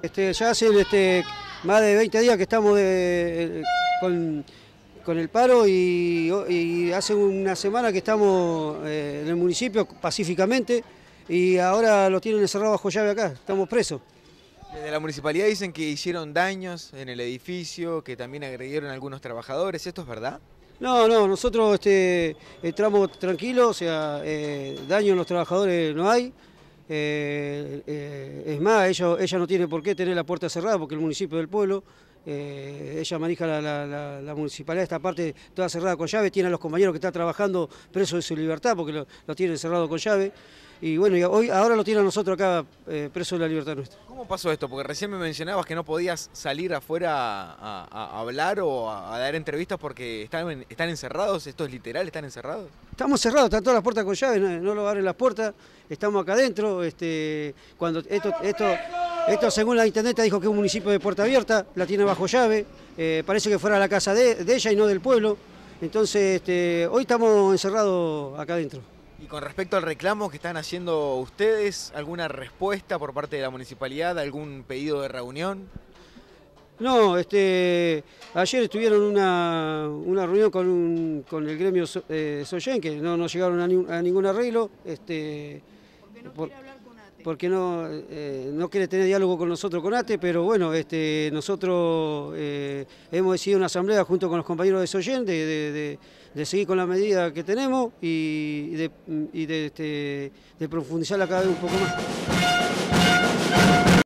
Este, ya hace este, más de 20 días que estamos con, el paro y, hace una semana que estamos eh, en el municipio pacíficamente y ahora lo tienen encerrado bajo llave acá, estamos presos. Desde la municipalidad dicen que hicieron daños en el edificio, que también agredieron a algunos trabajadores, ¿esto es verdad? No, no, nosotros este, entramos tranquilos, o sea, daños eh, daño los trabajadores no hay, eh, eh, es más, ella, ella no tiene por qué tener la puerta cerrada porque el municipio del pueblo, eh, ella maneja la, municipalidad, esta parte toda cerrada con llave, tiene a los compañeros que están trabajando presos de su libertad porque lo tienen cerrado con llave y bueno, hoy, ahora lo tienen nosotros acá eh, preso de la libertad nuestra. ¿Cómo pasó esto? Porque recién me mencionabas que no podías salir afuera a, hablar o a, dar entrevistas porque están, están encerrados, esto es literal, están encerrados. Estamos cerrados, están todas las puertas con llaves, no, lo abren las puertas, estamos acá adentro, este, cuando esto, esto, esto según la intendente dijo que es un municipio de puerta abierta, la tiene bajo llave, eh, parece que fuera la casa de, ella y no del pueblo. Entonces, este, hoy estamos encerrados acá adentro. Y con respecto al reclamo que están haciendo ustedes, ¿alguna respuesta por parte de la municipalidad, algún pedido de reunión? No, este, ayer estuvieron una, una reunión con, el gremio so, eh, que no, no llegaron a, ningún arreglo. Este, no porque eh, no, quiere tener diálogo con nosotros, con ATE, pero bueno, este, nosotros eh, hemos decidido una asamblea junto con los compañeros de Soyen de, seguir con la medida que tenemos y, este, de, profundizarla cada vez un poco más.